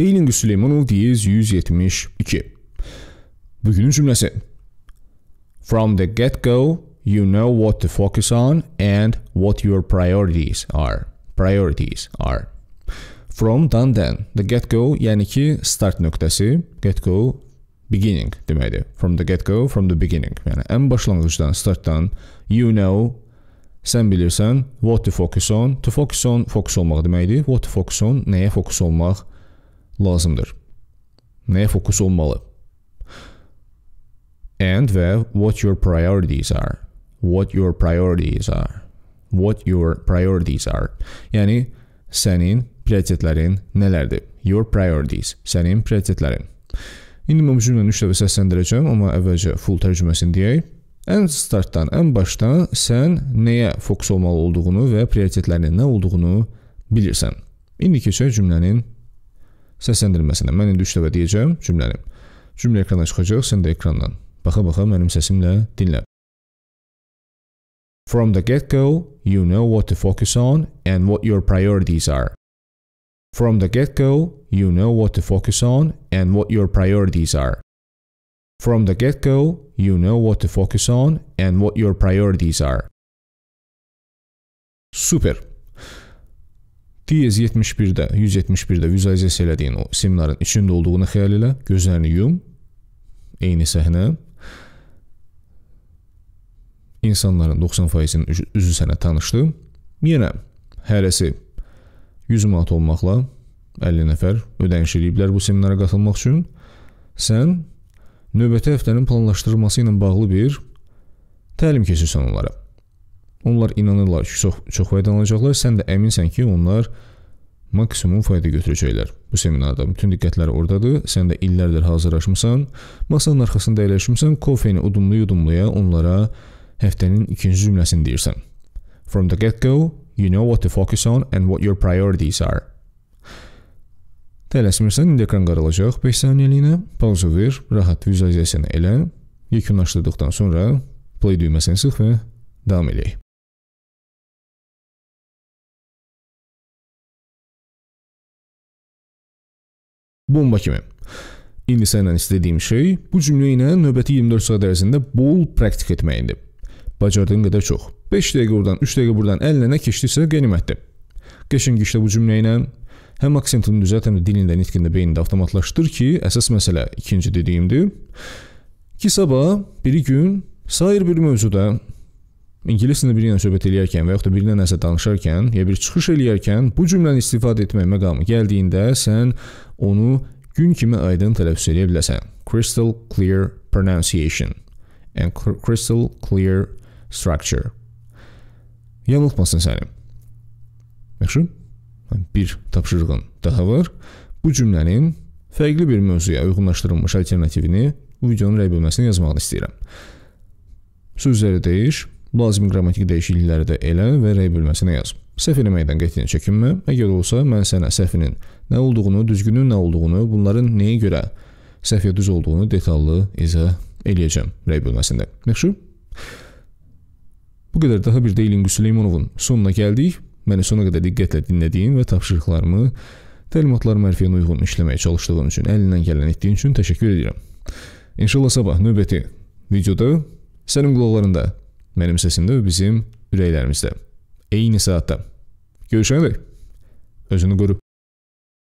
Deyilingi Süleymanov deyiz 172. Bugünün cümləsi. From the get-go, you know what to focus on and what your priorities are. Priorities are. From dan then. The get-go, yani ki, start noktası, get-go, beginning deməkdir. From the get-go, from the beginning. Yani, ən başlangıçtan, starttan, you know sen bilirsen, what to focus on. To focus on focus olmak deməkdir. What to focus on neye focus olmak. lazımdır? Nəyə fokus olmalı? And və what your priorities are. What your priorities are. What your priorities are. Yəni sənin prioritetlərin nələrdir? Your priorities. Sənin prioritetlərin. İndi mən bu cümləni 3 dəfə səsləndirəcəm, amma əvvəlcə full tərcüməsini deyək. Ən startdan, ən başdan sən nəyə fokus olmalı olduğunu və prioritetlərinin nə olduğunu bilirsən. İndi keçək cümlənin səsləndirilməsinə. Mən indi 3 dəfə Cümle cümləni. Cümlə ekrana çıxacaq, sən də ekrandan baxa-baxa mənim sesimle dinle. From the get-go, you know what to focus on and what your priorities are. From the get-go, you know what to focus on and what your priorities are. From the get-go, you know what to focus on and what your priorities are. Super. 271-də, 171-də vizualizasiya elədiyin o seminarın içində olduğunu xəyal elə, gözlərini yum. Eyni səhnə. İnsanların 90%-nin üzü sənə tanışdı. Yenə hərəsi 100 manat olmaqla 50 nəfər ödəniş eləyiblər bu seminara qatılmaq üçün. Sən növbəti həftənin planlaşdırılması ilə bağlı bir təlim keçirsən onlara. Onlar inanırlar ki, çox, çox faydalanacaqlar. Sən də əminsən ki, onlar maksimum fayda götürəcəklər bu seminarda. Bütün diqqətləri oradadır. Sən də illərdir hazırlaşmısan, masanın arxasında əyləşmisən, kofeini udumlu-yudumluya onlara həftənin ikinci cümləsini deyirsən. From the get-go, you know what to focus on and what your priorities are. Tələsmirsən, indi ekran qaralacaq 5 saniyəliyinə, pauza ver, rahat vizualizasiyanı elə, yekunlaşdırdıqdan sonra play düyməsini sıx və davam edək. Bomba kimi. İndi səndən istədiyim şey bu cümlə ilə növbəti 24 saat ərzində bol praktik etməyindir. Bacardığın qədər çox. 5 dəqiqə oradan, 3 dəqiqə buradan əlinə nə keçdisə qənimətdir. Qəşəng işlə bu cümlə ilə həm aksentini düzəlt, həm də dilində, nitqində, beynində avtomatlaşdır ki, əsas məsələ ikinci dediyimdir. Ki sabah bir gün sair bir mövzuda ingilis dilində biri ilə söhbət eləyərkən və yaxud da birinə nəsə danışarkən, ya bir çıxış eləyərkən bu cümləni istifadə etmək məqamı gəldiyində sən onu gün kimi aydın tələffüz edə biləsən. Crystal clear pronunciation and crystal clear structure. Yanılmasın səni. Yaxşı? Bir tapşırığın daha var. Bu cümlənin fərqli bir mövzuya uyğunlaşdırılmış alternativini bu videonun rəy bölməsinə yazmağını istəyirəm. Sözləri deyir. Lazım qrammatik dəyişiklikləri də elə və rəy bölməsinə yaz. Səhv eləməkdən qətiyyən çəkinmə, əgər olsa mən sənə səhvinin nə olduğunu, düzgünün nə olduğunu, bunların nəyə görə səhv ya düz olduğunu detallı izah eləyəcəm rəy bölməsində. Yaxşı? Bu qədər daha bir də İlin Süleymanovun sonuna gəldik. Məni sona qədər diqqətlə dinlədiyin və tapşırıqlarımı təlimatlarım hərfiyyə uyğun işləməyə çalışdığın üçün, əlindən gələn etdiyin üçün təşəkkür edirəm. İnşallah sabah növbəti videoda sənin qulaqlarında Benim sesimde ve bizim bireylerimizde. Eyni saatda. Görüşene dek. Özünü koru.